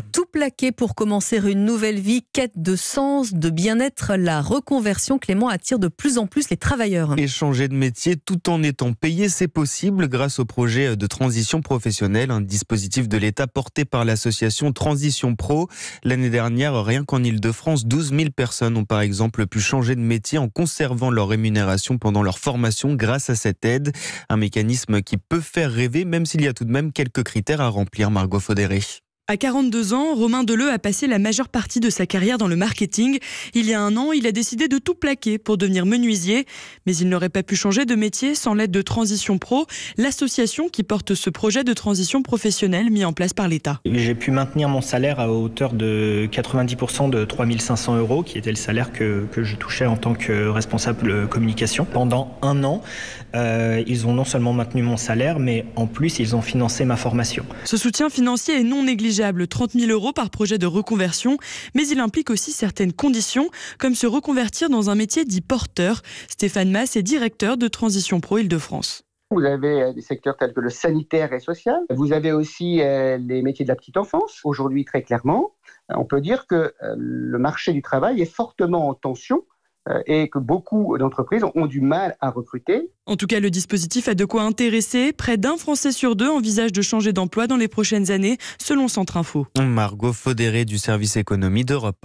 tout plaqué pour commencer une nouvelle vie, quête de sens, de bien-être. La reconversion, Clément, attire de plus en plus les travailleurs. Et changer de métier tout en étant payé, c'est possible grâce au projet de transition professionnelle, un dispositif de l'État porté par l'association Transition Pro. L'année dernière, rien qu'en Ile-de-France, 12 000 personnes ont par exemple pu changer de métier en conservant leur rémunération pendant leur formation grâce à cette aide. Un mécanisme qui peut faire rêver, même s'il y a tout de même quelques critères à remplir, Margot Faudéré. À 42 ans, Romain Deleu a passé la majeure partie de sa carrière dans le marketing. Il y a un an, il a décidé de tout plaquer pour devenir menuisier, mais il n'aurait pas pu changer de métier sans l'aide de Transition Pro, l'association qui porte ce projet de transition professionnelle mis en place par l'État. J'ai pu maintenir mon salaire à hauteur de 90% de 3500 euros, qui était le salaire que, je touchais en tant que responsable communication. Pendant un an, euh, ils ont non seulement maintenu mon salaire, mais en plus, ils ont financé ma formation. Ce soutien financier est non négligeable 30 000 euros par projet de reconversion, mais il implique aussi certaines conditions, comme se reconvertir dans un métier dit porteur. Stéphane Mass est directeur de Transition Pro Île-de-France. Vous avez euh, des secteurs tels que le sanitaire et social. Vous avez aussi euh, les métiers de la petite enfance. Aujourd'hui, très clairement, on peut dire que euh, le marché du travail est fortement en tension euh, et que beaucoup d'entreprises ont du mal à recruter. En tout cas, le dispositif a de quoi intéresser. Près d'un Français sur deux envisage de changer d'emploi dans les prochaines années, selon Centre Info. Margot Faudéré du service économie d'Europe.